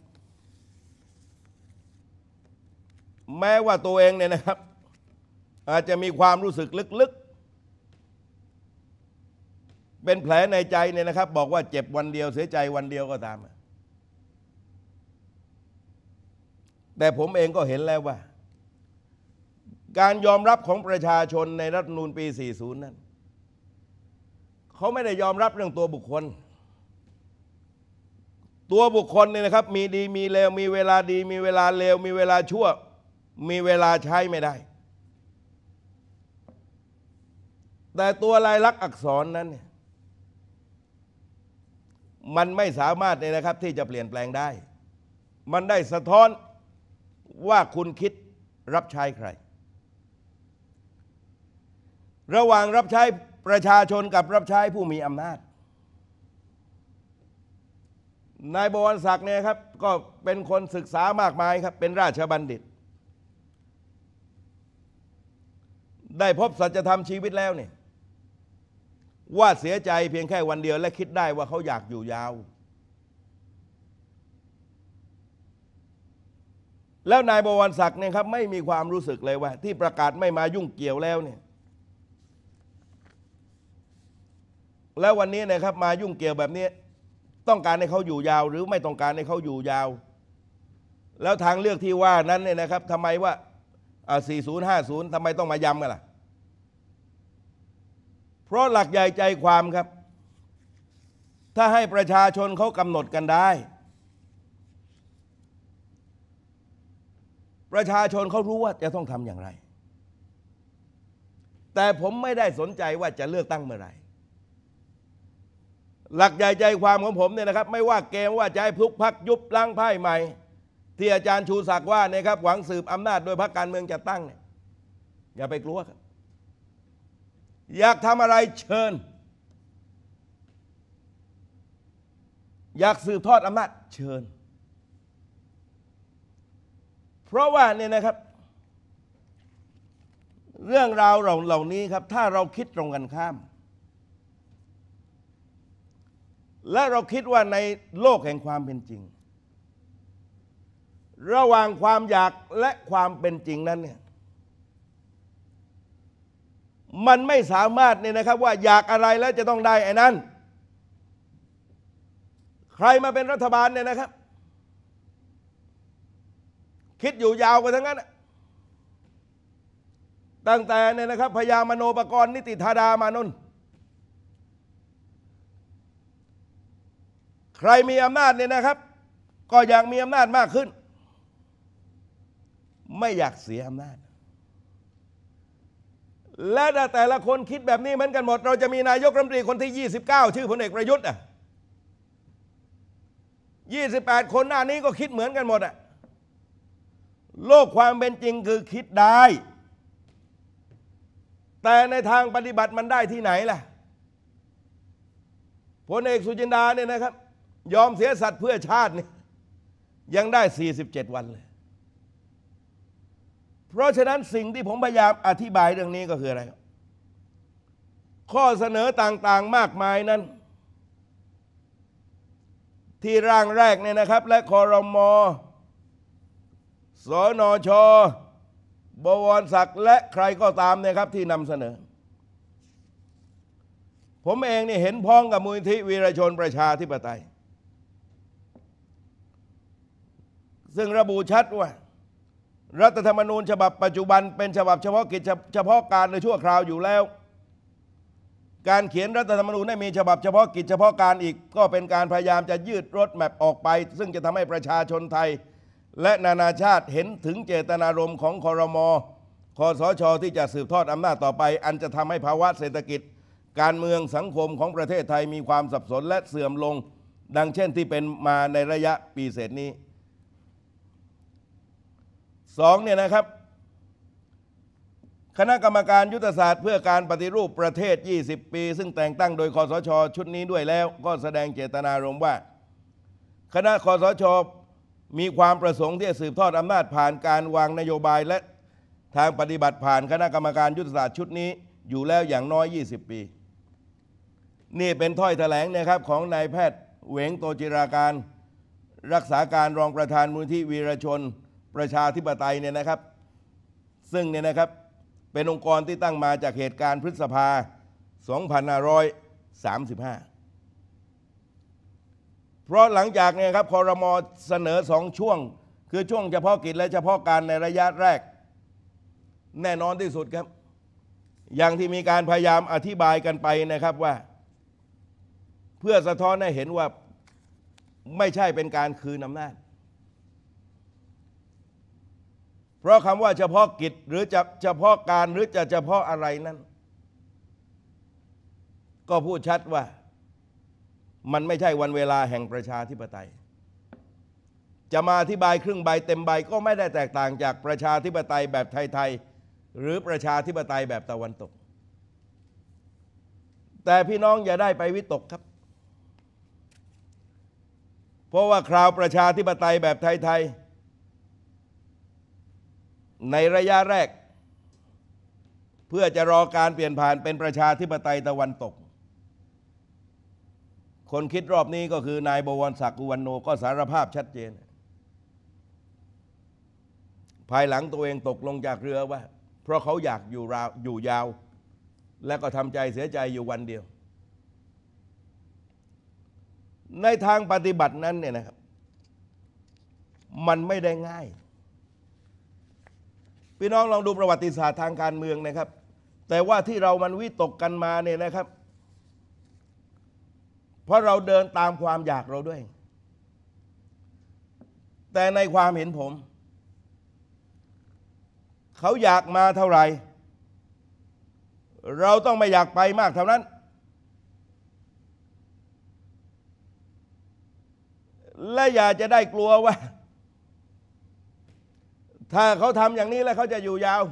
B: แม้ว่าตัวเองเนี่ยนะครับ อาจจะมีความรู้สึกลึกๆ เป็นแผลในใจเนี่ยนะครับบอกว่าเจ็บวันเดียวเสียใจวันเดียวก็ตาม แต่ผมเองก็เห็นแล้วว่าการยอมรับของประชาชนในรัฐมนูลปี 40 นั้นเขาไม่ได้ยอมรับเรื่องตัวบุคคล ตัวบุคคลเนี่ยนะครับ มีดีมีเลว มีเวลาดีมีเวลาเลว มีเวลาชั่ว มีเวลาใช้ไม่ได้ แต่ตัวลายลักษณ์อักษรนั้นเนี่ยมันไม่สามารถเนี่ยนะครับที่จะเปลี่ยนแปลงได้ มันได้สะท้อนว่าคุณคิดรับใช้ใครระหว่างรับใช้ประชาชนกับรับใช้ผู้มีอำนาจ นายบวรศักดิ์เนี่ยครับก็เป็นคนศึกษามากมายครับเป็นราชบัณฑิต ได้พบสัจธรรมชีวิตแล้วเนี่ยว่าเสียใจเพียงแค่วันเดียว และคิดได้ว่าเขาอยากอยู่ยาว แล้วนายบวรศักดิ์เนี่ยครับไม่มีความรู้สึกเลยว่าที่ประกาศไม่มายุ่งเกี่ยวแล้วเนี่ยแล้ววันนี้นะครับมายุ่งเกี่ยวแบบนี้ ต้องการให้เขาอยู่ยาว หรือไม่ต้องการให้เขาอยู่ยาว แล้วทางเลือกที่ว่านั้นเนี่ยนะครับทำไมว่า4050ทำไมต้องมาย้ำกันล่ะ เพราะหลักใหญ่ใจความครับ ถ้าให้ประชาชนเขากำหนดกันได้ ประชาชนเขารู้ว่าจะต้องทำอย่างไร แต่ผมไม่ได้สนใจว่าจะเลือกตั้งเมื่อไหร่หลักใหญ่ใจความของผมเนี่ยนะครับ ไม่ว่าเกมว่าจะให้พุกพักยุบล้างไพ่ใหม่ ที่อาจารย์ชูศักดิ์ว่านะครับ หวังสืบอำนาจโดยพรรคการเมืองจะตั้งเนี่ยอย่าไปกลัวครับอยากทำอะไรเชิญ อยากสืบทอดอำนาจ เชิญ เพราะว่าเนี่ยนะครับ เรื่องราวเหล่านี้ครับ ถ้าเราคิดตรงกันข้ามและเราคิดว่าในโลกแห่งความเป็นจริง ระหว่างความอยากและความเป็นจริงนั้นเนี่ยมันไม่สามารถเนี่ยนะครับ ว่าอยากอะไรแล้วจะต้องได้ไอ้นั้น ใครมาเป็นรัฐบาลเนี่ยนะครับ คิดอยู่ยาวกันทั้งนั้น ตั้งแต่เนี่ยนะครับพญามโนปกรณ์นิติธาดามานุน์ใครมีอำนาจเนี่ยนะครับ ก็อยากมีอำนาจมากขึ้น ไม่อยากเสียอำนาจ และแต่ละคนคิดแบบนี้เหมือนกันหมด เราจะมีนายกรัฐมนตรีคนที่ 29 ชื่อพลเอกประยุทธ์อ่ะ28 คนหน้านี้ก็คิดเหมือนกันหมดอ่ะโลกความเป็นจริงคือคิดได้ แต่ในทางปฏิบัติมันได้ที่ไหนล่ะพลเอกสุจินดาเนี่ยนะครับยอมเสียสัตว์เพื่อชาตินี่ยังได้ 47 วันเลย เพราะฉะนั้นสิ่งที่ผมพยายามอธิบายเรื่องนี้ก็คืออะไร ข้อเสนอต่างๆ มากมายนั้น ที่ร่างแรกเนี่ยนะครับ และคอรมอสอนช บวรศักดิ์และใครก็ตามนะครับที่นำเสนอ ผมเองนี่เห็นพ้องกับมูลนิธิวีรชนประชาธิปไตยซึ่งระบุชัดว่า รัฐธรรมนูญ ฉบับปัจจุบันเป็นฉบับเฉพาะกิจเฉพาะการในชั่วคราวอยู่แล้ว การเขียนรัฐธรรมนูญให้มีฉบับเฉพาะกิจเฉพาะการอีกก็เป็นการพยายามจะยืดรถแมพออกไป ซึ่งจะทำให้ประชาชนไทยและนานาชาติเห็นถึงเจตนารมณ์ของคอรมอคอสชที่จะสืบทอดอำนาจต่อไป อันจะทำให้ภาวะเศรษฐกิจ การเมืองสังคมของประเทศไทยมีความสับสนและเสื่อมลง ดังเช่นที่เป็นมาในระยะปีเศษนี้สองเนี่ยนะครับคณะกรรมการยุทธศาสตร์เพื่อการปฏิรูปประเทศ 20 ปี ซึ่งแต่งตั้งโดยคอสชอชุดนี้ด้วยแล้ว ก็แสดงเจตนารมณ์ว่า คณะคอสชอมีความประสงค์ที่จะสืบทอดอำนาจผ่านการวางนโยบายและทางปฏิบัติผ่านคณะกรรมการยุทธศาสตร์ชุดนี้อยู่แล้วอย่างน้อย 20 ปี นี่เป็นถ้อยแถลงนะครับของนายแพทย์เหวงโตจิราการรักษาการรองประธานมูลที่วีรชนประชาธิปไตยเนี่ยนะครับ ซึ่งเนี่ยนะครับเป็นองค์กรที่ตั้งมาจากเหตุการณ์พฤษภา 2535 เพราะหลังจากเนี่ยครับคอรมอเสนอสองช่วง คือช่วงเฉพาะกิจและเฉพาะการในระยะแรกแน่นอนที่สุดครับ อย่างที่มีการพยายามอธิบายกันไปนะครับว่า เพื่อสะท้อนให้เห็นว่าไม่ใช่เป็นการคืนอำนาจเพราะคำว่าเฉพาะกิจหรือจะเฉพาะการหรือจะเฉพาะอะไรนั้น ก็พูดชัดว่ามันไม่ใช่วันเวลาแห่งประชาธิปไตย จะมาอธิบายครึ่งใบ เต็มใบก็ไม่ได้แตกต่างจากประชาธิปไตยแบบไทยๆหรือประชาธิปไตยแบบตะวันตก แต่พี่น้องอย่าได้ไปวิตกครับ เพราะว่าคราวประชาธิปไตยแบบไทยๆในระยะแรก เพื่อจะรอการเปลี่ยนผ่านเป็นประชาธิปไตยตะวันตก คนคิดรอบนี้ก็คือนายบวรศักดิ์อุวันโนก็สารภาพชัดเจน ภายหลังตัวเองตกลงจากเรือว่า เพราะเขาอยากอยู่ราวอยู่ยาว และก็ทำใจเสียใจอยู่วันเดียว ในทางปฏิบัตินั้นเนี่ยนะครับ มันไม่ได้ง่ายพี่น้องลองดูประวัติศาสตร์ทางการเมืองนะครับ แต่ว่าที่เรามันวิตกกันมาเนี่ยนะครับ เพราะเราเดินตามความอยากเราด้วย แต่ในความเห็นผม เขาอยากมาเท่าไหร่ เราต้องไม่อยากไปมากเท่านั้น และอย่าจะได้กลัวว่าถ้าเขาทำอย่างนี้แล้วเขาจะอยู่ยาว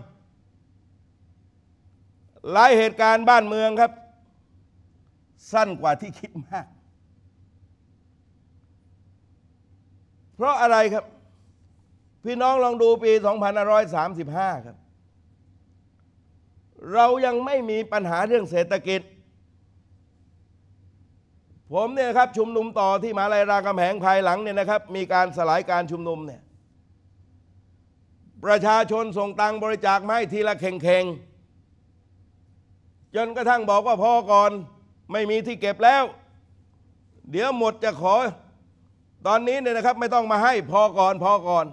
B: หลายเหตุการณ์บ้านเมืองครับ สั้นกว่าที่คิดมาก เพราะอะไรครับ พี่น้องลองดูปี 2535 ครับ เรายังไม่มีปัญหาเรื่องเศรษฐกิจ ผมเนี่ยครับ ชุมนุมต่อที่มหาลัยรามคำแหงภายหลังเนี่ยนะครับ มีการสลายการชุมนุมเนี่ยประชาชนส่งตังบริจาคมาให้ทีละเข่งๆ จนกระทั่งบอกว่าพ่อก่อนไม่มีที่เก็บแล้ว เดี๋ยวหมดจะขอ ตอนนี้เนี่ยนะครับ ไม่ต้องมาให้พอก่อนพอก่อน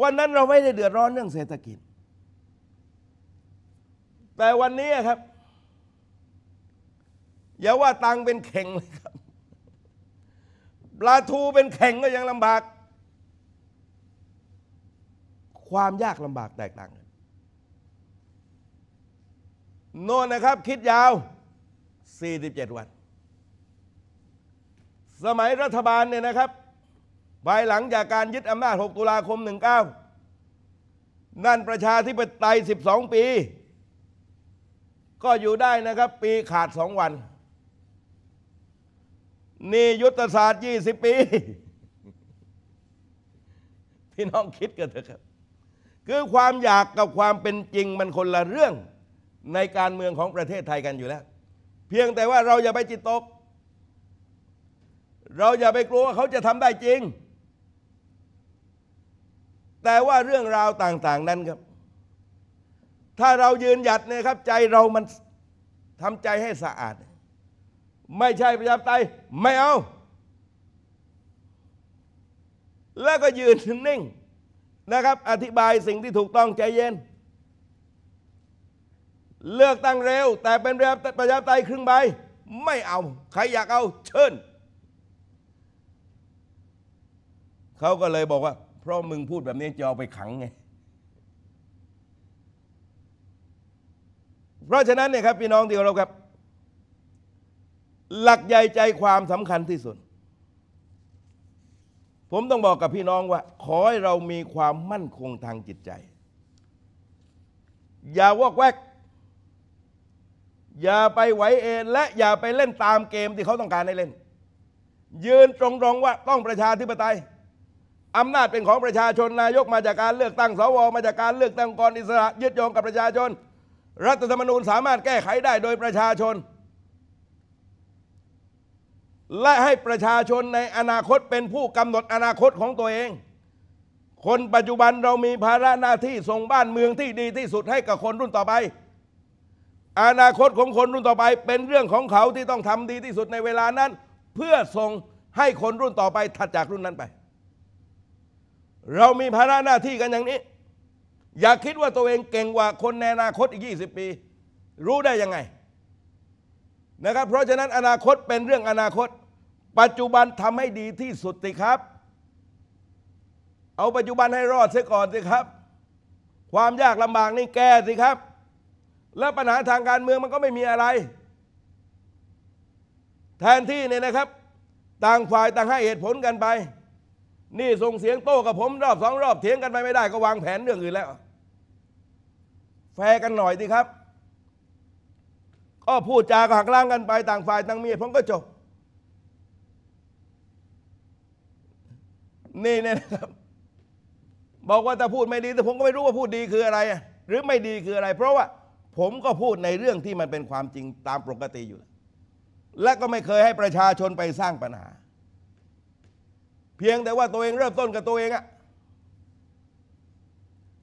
B: วันนั้นเราไม่ได้เดือดร้อนเรื่องเศรษฐกิจ แต่วันนี้ครับ อย่าว่าตังเป็นเข่งเลยครับปลาทูเป็นเข่งก็ยังลำบากความยากลำบากแตกต่างกันโน่นนะครับ คิดยาว 47 วัน สมัยรัฐบาลเนี่ยนะครับภายหลังจากการยึดอำนาจ 6 ตุลาคม 19 นั่นประชาธิปไตย12 ปี ก็อยู่ได้นะครับ ปีขาด 2 วัน นี่ยุทธศาสตร์ 20 ปี พี่น้องคิดกันเถอะครับคือความอยากกับความเป็นจริงมันคนละเรื่องในการเมืองของประเทศไทยกันอยู่แล้ว เพียงแต่ว่าเราอย่าไปจิตตก เราอย่าไปกลัวว่าเขาจะทำได้จริง แต่ว่าเรื่องราวต่างๆนั้นครับถ้าเรายืนหยัดนะครับ ใจเรามันทำใจให้สะอาด ไม่ใช่ประชาธิปไตยไม่เอา แล้วก็ยืนนิ่งนะครับ อธิบายสิ่งที่ถูกต้องใจเย็น เลือกตั้งเร็ว แต่เป็นประชาธิปไตยครึ่งใบ ไม่เอา ใครอยากเอาเชิญเขาก็เลยบอกว่า เพราะมึงพูดแบบนี้จะเอาไปขังไง เพราะฉะนั้นเนี่ยครับพี่น้องที่เราครับ หลักใหญ่ใจความสำคัญที่สุดผมต้องบอกกับพี่น้องว่า ขอให้เรามีความมั่นคงทางจิตใจ อย่าวอกแวก อย่าไปไหวเอ็นและอย่าไปเล่นตามเกมที่เขาต้องการให้เล่น ยืนตรงๆว่าต้องประชาธิปไตยอำนาจเป็นของประชาชนนายกมาจากการเลือกตั้งสวมาจากการเลือกตั้งกรอิสระยึดโยงกับประชาชน รัฐธรรมนูญสามารถแก้ไขได้โดยประชาชนและให้ประชาชนในอนาคตเป็นผู้กำหนดอนาคตของตัวเอง คนปัจจุบันเรามีภาระหน้าที่ส่งบ้านเมืองที่ดีที่สุดให้กับคนรุ่นต่อไป อนาคตของคนรุ่นต่อไป เป็นเรื่องของเขาที่ต้องทำดีที่สุดในเวลานั้น เพื่อส่งให้คนรุ่นต่อไป ถัดจากรุ่นนั้นไป เรามีภาระหน้าที่กันอย่างนี้ อย่าคิดว่าตัวเองเก่งกว่าคนในอนาคตอีก 20 ปี รู้ได้ยังไงนะครับเพราะฉะนั้นอนาคตเป็นเรื่องอนาคต ปัจจุบันทำให้ดีที่สุดสิครับ เอาปัจจุบันให้รอดเสียก่อนสิครับ ความยากลำบากนี่แก้สิครับ แล้วปัญหาทางการเมืองมันก็ไม่มีอะไร แทนที่เนี่ยนะครับ ต่างฝ่ายต่างให้เหตุผลกันไป นี่ส่งเสียงโต้กับผม รอบสองรอบเถียงกันไปไม่ได้ก็วางแผนเรื่องอื่นแล้ว แฟกันหน่อยสิครับอ้อพูดจากหักล้างกันไปต่างฝ่ายต่างมีผมก็จบ นี่นะครับบอกว่าถ้าพูดไม่ดีแต่ผมก็ไม่รู้ว่าพูดดีคืออะไรหรือไม่ดีคืออะไร เพราะว่าผมก็พูดในเรื่องที่มันเป็นความจริงตามปกติอยู่ แลและก็ไม่เคยให้ประชาชนไปสร้างปัญหา เพียงแต่ว่าตัวเองเริ่มต้นกับตัวเองอะ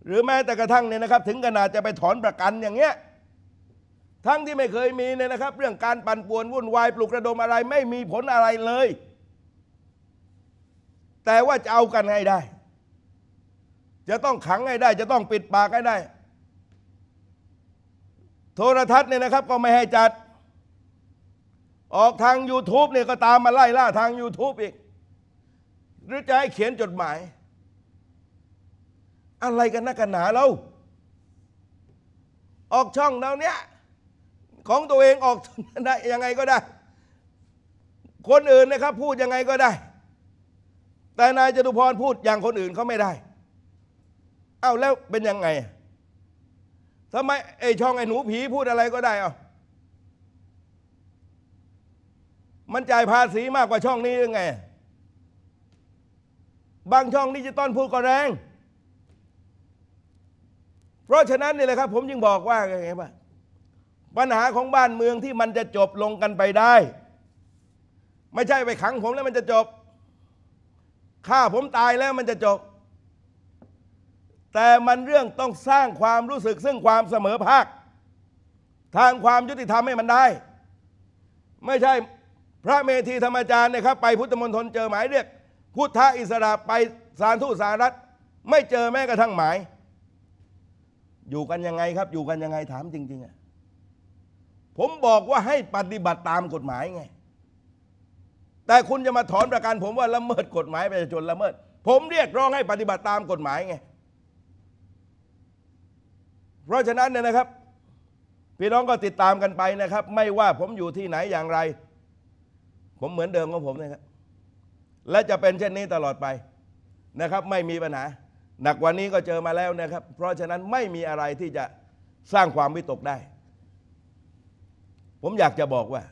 B: หรือแม้แต่กระทั่งเนี่ยนะครับ ถึงขนาดจะไปถอนประกันอย่างเงี้ยทั้งที่ไม่เคยมีเนี่ยนะครับเรื่องการปั่นป่วน วุ่นวาย ปลุกระดมอะไร ไม่มีผลอะไรเลย แต่ว่าจะเอากันให้ได้ จะต้องขังให้ได้ จะต้องปิดปากให้ได้ โทรทัศน์เนี่ยนะครับ ก็ไม่ให้จัด ออกทาง YouTube เนี่ยก็ตามมาไล่ล่าทาง YouTube อีก หรือจะให้เขียนจดหมาย อะไรกันนักกันหนาเรา ออกช่องเราเนี้ยของตัวเองออกได้ยังไงก็ได้ คนอื่นนะครับพูดยังไงก็ได้ แต่นายจตุพรพูดอย่างคนอื่นเขาไม่ได้ เอ้าแล้วเป็นยังไง ทำไม ไอ้ช่องไอ้หนูผีพูดอะไรก็ได้เอามันจ่ายภาษีมากกว่าช่องนี้ยังไง บางช่องนี่จะตอนพูดก็แรง เพราะฉะนั้นนี่แหละครับ ผมจึงบอกว่าไงบ้างปัญหาของบ้านเมืองที่มันจะจบลงกันไปได้ ไม่ใช่ไปขังผมแล้วมันจะจบฆ่าผมตายแล้วมันจะจบ แต่มันเรื่องต้องสร้างความรู้สึกซึ่งความเสมอภาค ทางความยุติธรรมให้มันได้ ไม่ใช่พระเมธีธรรมจารย์นะครับไปพุทธมณฑลเจอหมายเรียก พุทธอิสระไปสารทูตสารัฐ ไม่เจอแม้กระทั่งหมาย อยู่กันยังไงครับอยู่กันยังไงถามจริงๆอะผมบอกว่าให้ปฏิบัติตามกฎหมายไง แต่คุณจะมาถอนประกัน ผมว่าละเมิดกฎหมายประชาชนละเมิด ผมเรียกร้องให้ปฏิบัติตามกฎหมายไง เพราะฉะนั้นเนี่ยนะครับ พี่น้องก็ติดตามกันไปนะครับ ไม่ว่าผมอยู่ที่ไหนอย่างไร ผมเหมือนเดิมของผมนะครับและจะเป็นเช่นนี้ตลอดไปนะครับ ไม่มีปัญหาหนักวันนี้ก็เจอมาแล้วนะครับเพราะฉะนั้นไม่มีอะไรที่จะสร้างความวิตกได้ผมอยากจะบอกว่า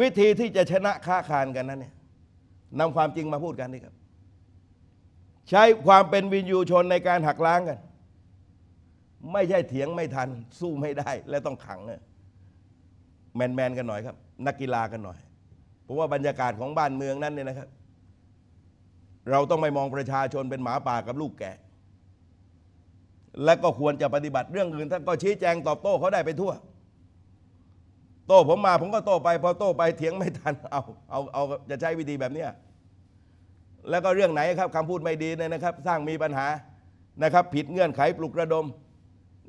B: วิธีที่จะชนะค้าคารกันนั้นเนี่ยนำความจริงมาพูดกันนี่ครับใช้ความเป็นวินยูชนในการหักล้างกัน ไม่ใช่เถียงไม่ทันสู้ไม่ได้และต้องขังแมนแมนกันหน่อยครับ นักกีฬากันหน่อยเพราะว่าบรรยากาศของบ้านเมืองนั้นเนี่ยนะครับเราต้องไม่มองประชาชนเป็นหมาป่ากับลูกแกะและก็ควรจะปฏิบัติเรื่องอื่นท่านก็ชี้แจงตอบโต้เขาได้ไปทั่ว โต้ผมมา ผมก็โต้ไป พอโต้ไปเถียงไม่ทันเอาเอาเอาจะใช้วิธีแบบเนี้แล้วก็เรื่องไหนครับคำพูดไม่ดีเนี่ยนะครับ สร้างมีปัญหานะครับ ผิดเงื่อนไขปลุกระดม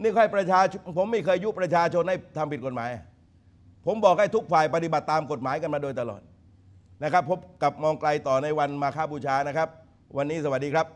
B: นี่ใครประชาชนผมไม่เคยยุประชาชนให้ทำผิดกฎหมาย ผมบอกให้ทุกฝ่ายปฏิบัติตามกฎหมายกันมาโดยตลอดนะครับพบกับมองไกลต่อในวันมาคาบูชานะครับ วันนี้สวัสดีครับ